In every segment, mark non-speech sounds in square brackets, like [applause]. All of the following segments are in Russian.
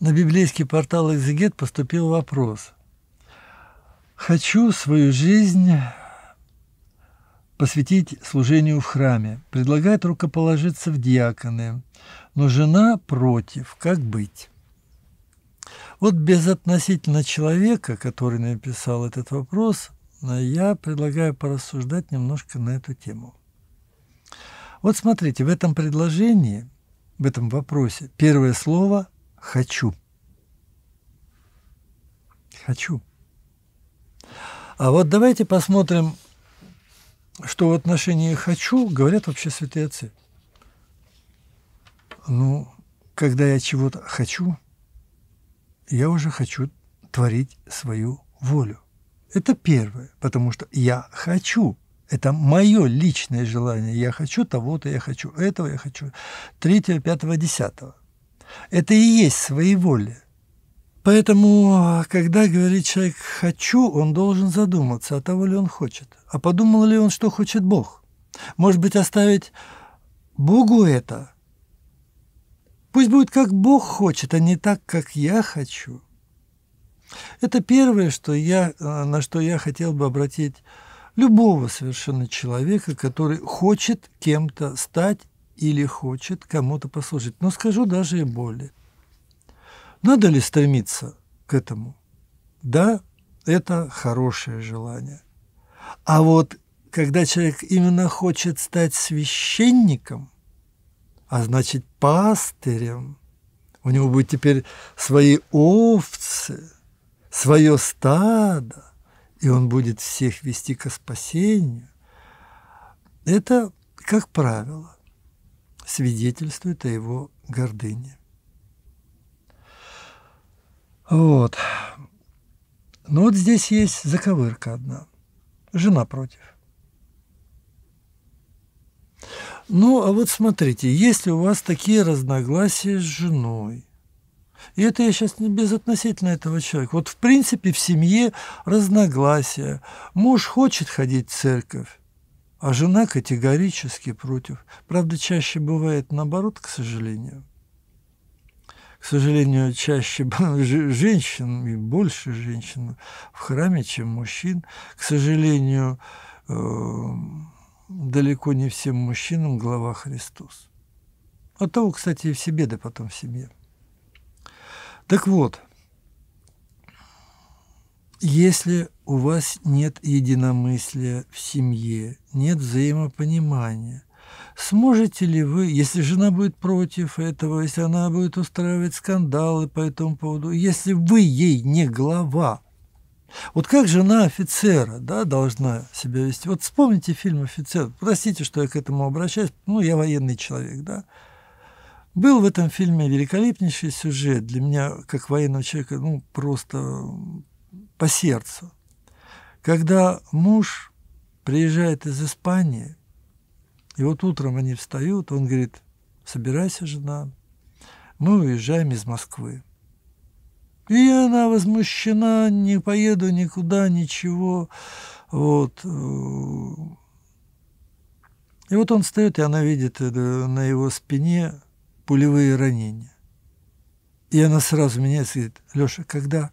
на библейский портал «Экзегет» поступил вопрос. «Хочу свою жизнь посвятить служению в храме. Предлагает рукоположиться в диаконы, но жена против. Как быть?» Вот безотносительно человека, который написал этот вопрос, я предлагаю порассуждать немножко на эту тему. Вот смотрите, в этом предложении, в этом вопросе, первое слово хочу. Хочу. А вот давайте посмотрим, что в отношении «хочу» говорят вообще святые отцы. Ну, когда я чего-то хочу, я уже хочу творить свою волю. Это первое, потому что я хочу. Это мое личное желание. Я хочу того-то, я хочу этого, я хочу третьего, пятого, десятого. Это и есть своеволие. Поэтому, а, когда говорит человек «хочу», он должен задуматься, а того ли он хочет. А подумал ли он, что хочет Бог? Может быть, оставить Богу это? Пусть будет, как Бог хочет, а не так, как я хочу. Это первое, что я, а, на что я хотел бы обратить любого совершенно человека, который хочет кем-то стать или хочет кому-то послужить. Но скажу даже и более. Надо ли стремиться к этому? Да, это хорошее желание. А вот когда человек именно хочет стать священником, а значит пастырем, у него будет теперь свои овцы, свое стадо, и он будет всех вести ко спасению, это, как правило, свидетельствует о его гордыне. Вот. Но ну, вот здесь есть заковырка одна. Жена против. Ну, а вот смотрите, если у вас такие разногласия с женой, и это я сейчас не безотносительно этого человека. Вот в принципе в семье разногласия. Муж хочет ходить в церковь, а жена категорически против. Правда, чаще бывает наоборот, к сожалению. К сожалению, чаще [laughs] женщин, и больше женщин в храме, чем мужчин. К сожалению, эм, далеко не всем мужчинам глава Христос. От а того, кстати, и в себе, да потом в семье. Так вот – если у вас нет единомыслия в семье, нет взаимопонимания, Сможете ли вы, если жена будет против этого, если она будет устраивать скандалы по этому поводу, если вы ей не глава? Вот как жена офицера да, должна себя вести? Вот вспомните фильм «Офицер». Простите, что я к этому обращаюсь. Ну, я военный человек, да. Был в этом фильме великолепнейший сюжет. Для меня, как военного человека, ну, просто по сердцу. Когда муж приезжает из Испании, и вот утром они встают, он говорит, собирайся, жена, мы уезжаем из Москвы. И она возмущена, не поеду никуда, ничего. Вот. Э, и вот он встает, и она видит э, на его спине пулевые ранения. И она сразу меняется и говорит, Леша, когда?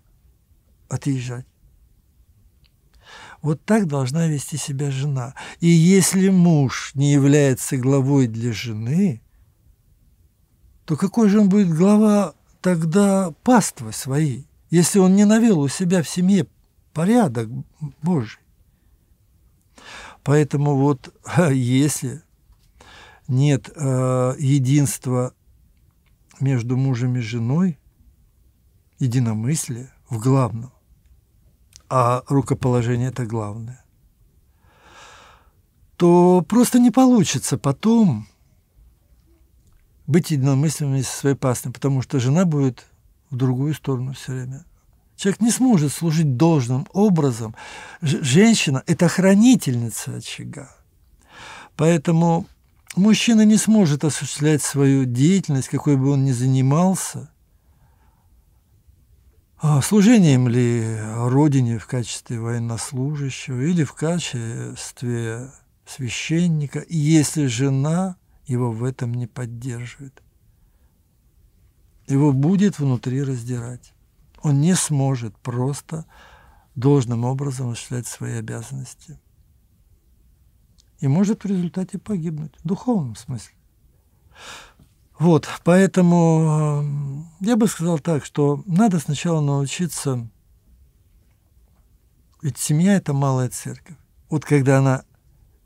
отъезжать. Вот так должна вести себя жена. И если муж не является главой для жены, то какой же он будет глава тогда паствы своей, если он не навел у себя в семье порядок Божий? Поэтому вот [laughs] если нет э, единства между мужем и женой, единомыслия в главном, а рукоположение – это главное, то просто не получится потом быть единомысленными со своей пастой, потому что жена будет в другую сторону все время. Человек не сможет служить должным образом. женщина – это хранительница очага. Поэтому мужчина не сможет осуществлять свою деятельность, какой бы он ни занимался – а служением ли Родине в качестве военнослужащего или в качестве священника, если жена его в этом не поддерживает. Его будет внутри раздирать. Он не сможет просто должным образом осуществлять свои обязанности. И может в результате погибнуть, в духовном смысле. Вот, поэтому э, я бы сказал так, что надо сначала научиться, ведь семья – это малая церковь. Вот когда она,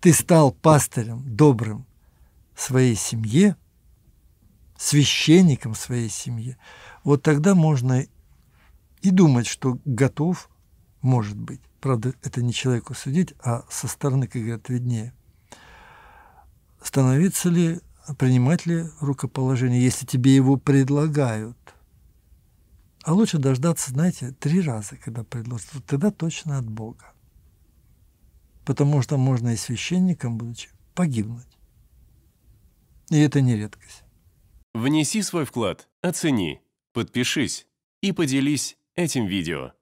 ты стал пастырем добрым своей семье, священником своей семье, вот тогда можно и думать, что готов, может быть. Правда, это не человеку судить, а со стороны, как говорят, виднее. Становиться ли принимать ли рукоположение, если тебе его предлагают. А лучше дождаться, знаете, три раза, когда предложат. Вот тогда точно от Бога. Потому что можно и священником, будучи, погибнуть. И это не редкость. Внеси свой вклад, оцени, подпишись и поделись этим видео.